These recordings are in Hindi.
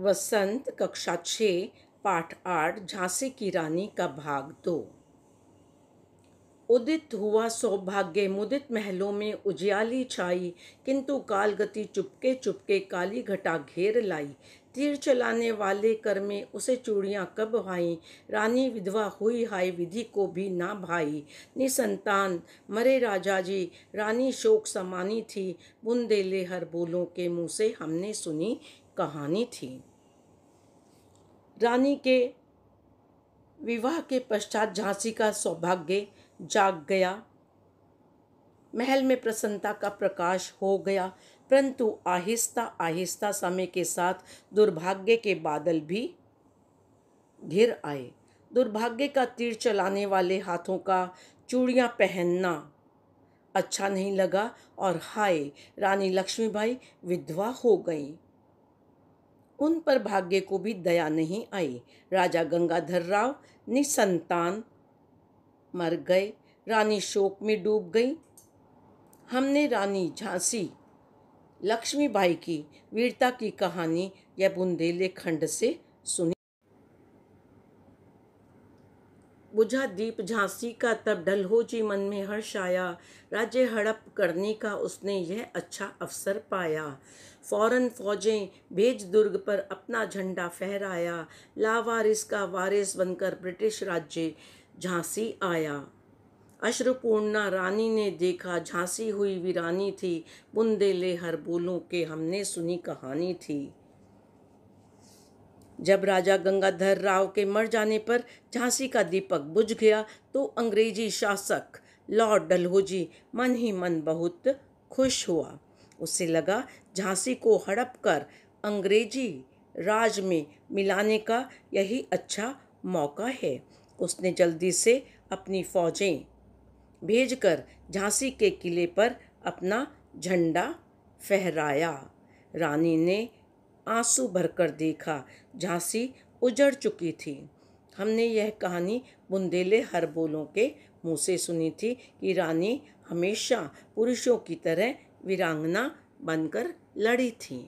वसंत कक्षा छः पाठ आठ झांसी की रानी का भाग दो उदित हुआ सौभाग्य मुदित महलों में उजियाली छाई किंतु काल गति चुपके चुपके काली घटा घेर लाई तीर चलाने वाले कर में उसे चूड़ियाँ कब भाई रानी विधवा हुई हाय विधि को भी ना भाई निसंतान मरे राजा जी रानी शोक समानी थी बुंदेले हर बोलों के मुँह से हमने सुनी कहानी थी रानी के विवाह के पश्चात झांसी का सौभाग्य जाग गया महल में प्रसन्नता का प्रकाश हो गया परंतु आहिस्ता आहिस्ता समय के साथ दुर्भाग्य के बादल भी घिर आए दुर्भाग्य का तीर चलाने वाले हाथों का चूड़ियाँ पहनना अच्छा नहीं लगा और हाय रानी लक्ष्मीबाई विधवा हो गईं उन पर भाग्य को भी दया नहीं आई राजा गंगाधर राव निसंतान मर गए रानी शोक में डूब गई हमने रानी झांसी लक्ष्मीबाई की वीरता की कहानी यह बुंदेले खंड से सुनी बुझा दीप झांसी का तब डलहोजी मन में हर्ष आया राज्य हड़प करने का उसने यह अच्छा अवसर पाया फ़ौरन फ़ौजें भेज दुर्ग पर अपना झंडा फहराया लावारिस का वारिस बनकर ब्रिटिश राज्य झांसी आया अश्रुपूर्णा रानी ने देखा झांसी हुई वीरानी थी बुंदेले हर बोलों के हमने सुनी कहानी थी जब राजा गंगाधर राव के मर जाने पर झांसी का दीपक बुझ गया तो अंग्रेजी शासक लॉर्ड डलहोजी मन ही मन बहुत खुश हुआ उसे लगा झांसी को हड़प कर अंग्रेजी राज में मिलाने का यही अच्छा मौका है उसने जल्दी से अपनी फौजें भेजकर झांसी के किले पर अपना झंडा फहराया रानी ने आंसू भरकर देखा झांसी उजड़ चुकी थी हमने यह कहानी बुंदेले हरबोलों के मुँह से सुनी थी कि रानी हमेशा पुरुषों की तरह वीरांगना बनकर लड़ी थीं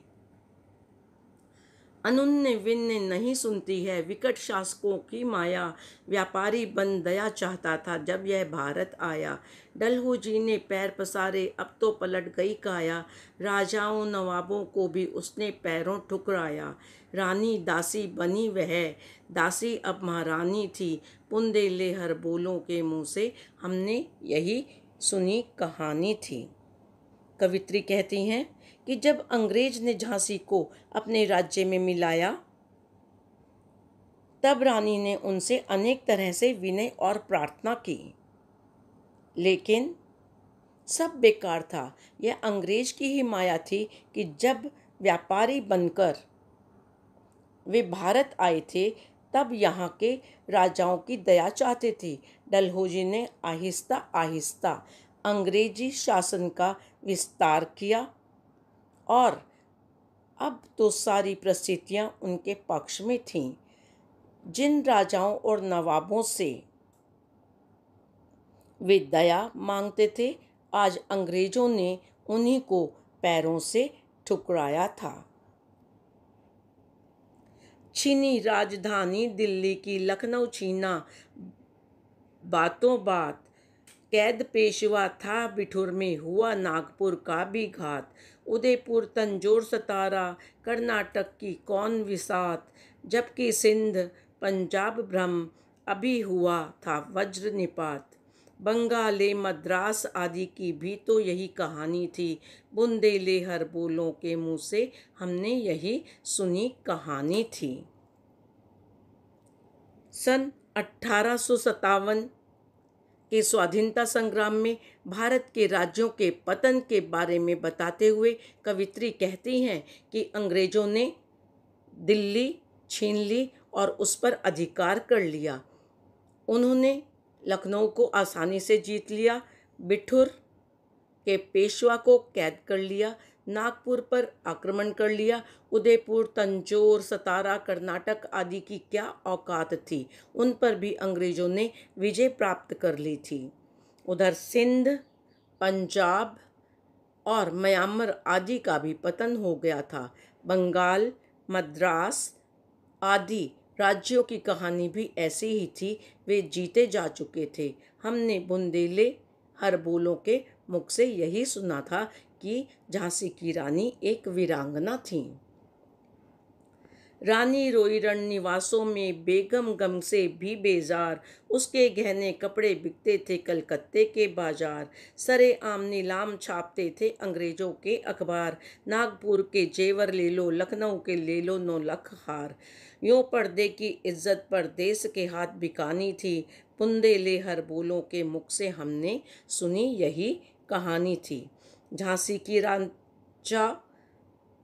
अनुन्य विन्य नहीं सुनती है विकट शासकों की माया व्यापारी बन दया चाहता था जब यह भारत आया डलहू जी ने पैर पसारे अब तो पलट गई काया राजाओं नवाबों को भी उसने पैरों ठुकराया रानी दासी बनी वह दासी अब महारानी थी ले हर बोलों के मुंह से हमने यही सुनी कहानी थी कवित्री कहती हैं कि जब अंग्रेज ने झांसी को अपने राज्य में मिलाया तब रानी ने उनसे अनेक तरह से विनय और प्रार्थना की लेकिन सब बेकार था यह अंग्रेज की ही माया थी कि जब व्यापारी बनकर वे भारत आए थे तब यहाँ के राजाओं की दया चाहते थे डलहोजी ने आहिस्ता आहिस्ता अंग्रेजी शासन का विस्तार किया और अब तो सारी परिस्थितियाँ उनके पक्ष में थीं जिन राजाओं और नवाबों से वे दया मांगते थे आज अंग्रेजों ने उन्हीं को पैरों से ठुकराया था चीनी राजधानी दिल्ली की लखनऊ छीना बातों बात कैद पेशवा था बिठुर में हुआ नागपुर का भी घात उदयपुर तंजोर सतारा कर्नाटक की कौन विसात जबकि सिंध पंजाब ब्रह्म अभी हुआ था वज्र निपात बंगाले मद्रास आदि की भी तो यही कहानी थी बुंदेले हर बोलों के मुंह से हमने यही सुनी कहानी थी सन अट्ठारह के स्वाधीनता संग्राम में भारत के राज्यों के पतन के बारे में बताते हुए कवित्री कहती हैं कि अंग्रेजों ने दिल्ली छीन ली और उस पर अधिकार कर लिया उन्होंने लखनऊ को आसानी से जीत लिया बिठुर के पेशवा को कैद कर लिया नागपुर पर आक्रमण कर लिया उदयपुर तंजोर सतारा कर्नाटक आदि की क्या औकात थी उन पर भी अंग्रेज़ों ने विजय प्राप्त कर ली थी उधर सिंध पंजाब और म्यांमार आदि का भी पतन हो गया था बंगाल मद्रास आदि राज्यों की कहानी भी ऐसी ही थी वे जीते जा चुके थे हमने बुंदेले हरबोलों के मुख से यही सुना था कि झांसी की रानी एक वीरांगना थी रानी रोईरण निवासों में बेगम गम से भी बेजार उसके गहने कपड़े बिकते थे कलकत्ते के बाजार सरे आम नीलाम छापते थे अंग्रेजों के अखबार नागपुर के जेवर ले लो लखनऊ के ले लो नो लख हार यों पर्दे की इज्जत पर देश के हाथ बिकानी थी पुंदे ले हर बोलों के मुख से हमने सुनी यही कहानी थी झांसी की राजा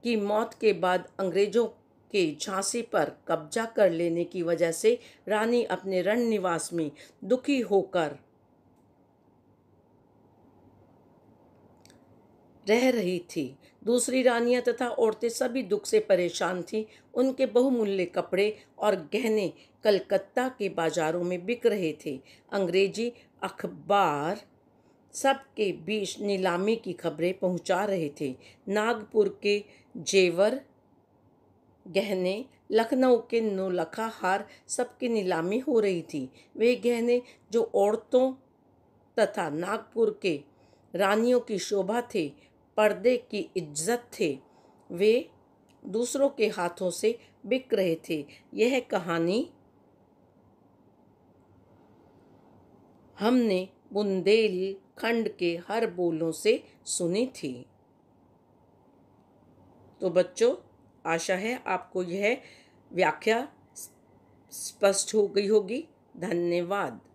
की मौत के बाद अंग्रेजों के झांसी पर कब्जा कर लेने की वजह से रानी अपने रण निवास में दुखी होकर रह रही थी दूसरी रानियां तथा औरतें सभी दुख से परेशान थीं उनके बहुमूल्य कपड़े और गहने कलकत्ता के बाजारों में बिक रहे थे अंग्रेजी अखबार सबके बीच नीलामी की खबरें पहुंचा रहे थे नागपुर के जेवर गहने लखनऊ के नौलखा हार सबकी नीलामी हो रही थी वे गहने जो औरतों तथा नागपुर के रानियों की शोभा थे पर्दे की इज्जत थे वे दूसरों के हाथों से बिक रहे थे यह कहानी हमने बुंदेल खंड के हर बोलों से सुनी थी तो बच्चों आशा है आपको यह व्याख्या स्पष्ट हो गई होगी धन्यवाद